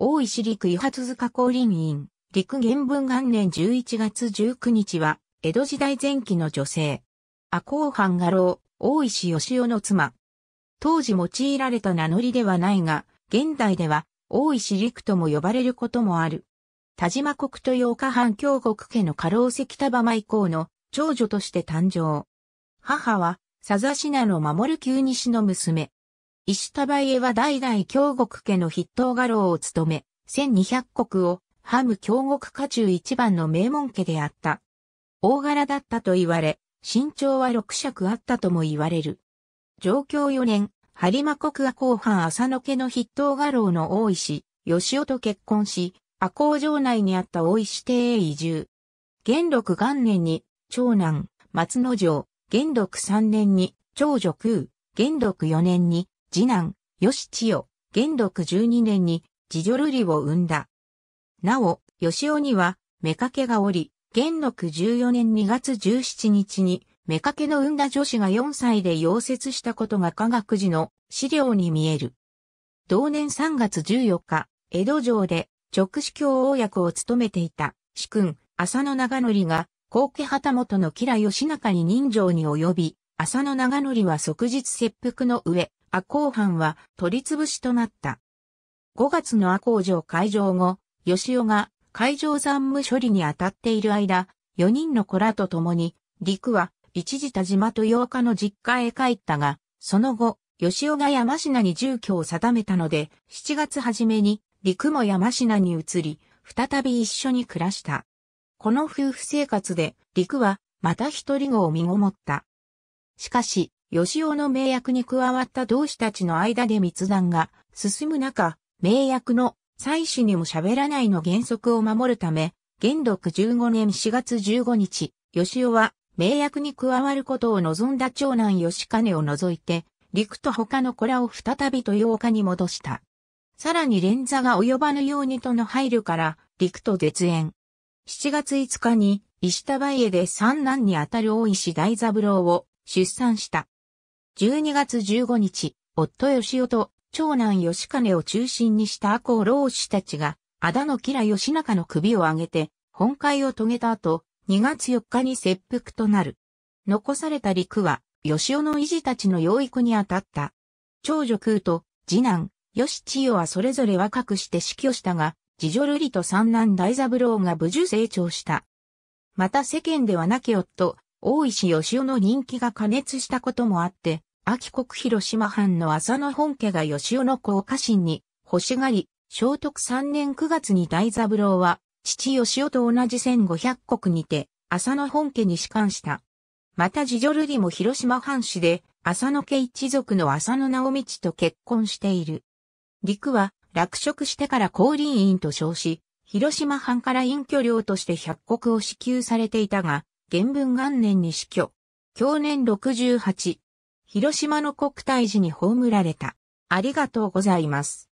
大石陸伊発塚公林院、陸原文元年11月19日は、江戸時代前期の女性。赤公藩画廊、大石義雄の妻。当時用いられた名乗りではないが、現代では、大石陸とも呼ばれることもある。田島国と洋歌藩京国家の家老石田浜以降の長女として誕生。母は、佐々品の守る旧西の娘。石田梅江は代々京極家の筆頭画廊を務め、千二百国を、ハム京極家中一番の名門家であった。大柄だったと言われ、身長は六尺あったとも言われる。上京四年、播磨国阿公藩浅野家の筆頭画廊の大石、吉尾と結婚し、阿公城内にあった大石邸へ移住。元禄元年に、長男、松之丞、元禄三年に、長女空、元禄四年に、次男、吉千代、元禄12年に、次女瑠璃を生んだ。なお、吉尾には、妾がおり、元禄14年2月17日に、妾の産んだ女子が4歳で溶接したことが科学時の資料に見える。同年3月14日、江戸城で直司教王役を務めていた、主君、浅野長則が、後家旗本の吉良義中に人情に及び、浅野長則は即日切腹の上、赤穂藩は取り潰しとなった。5月の赤穂城会場後、吉尾が会場残務処理に当たっている間、4人の子らと共に、陸は一時田島と8日の実家へ帰ったが、その後、吉尾が山品に住居を定めたので、7月初めに陸も山品に移り、再び一緒に暮らした。この夫婦生活で陸はまた一人子を身ごもった。しかし、吉尾の名役に加わった同志たちの間で密談が進む中、名役の妻子にも喋らないの原則を守るため、元禄15年4月15日、吉尾は名役に加わることを望んだ長男吉金を除いて、陸と他の子らを再び豊岡に戻した。さらに連座が及ばぬようにとの配慮から、陸と絶縁。7月5日に、石田梅江で三男にあたる大石大三郎を出産した。12月15日、夫義雄と長男義兼を中心にした赤穂老子たちが、あだの吉良義仲の首を上げて、本会を遂げた後、2月4日に切腹となる。残された陸は、義雄の維持たちの養育に当たった。長女空と、次男、義千代はそれぞれ若くして死去したが、次女瑠璃と三男大三郎が無事成長した。また世間では亡き夫、大石義雄の人気が過熱したこともあって、秋国広島藩の浅野本家が吉尾の子を家臣に欲しがり、聖徳三年九月に大三郎は、父吉尾と同じ千五百国にて、浅野本家に仕官した。また次女瑠璃も広島藩士で、浅野家一族の浅野直道と結婚している。陸は、落職してから降臨院と称し、広島藩から隠居料として百国を支給されていたが、元文元年に死去。去年68、広島の国体寺に葬られた。ありがとうございます。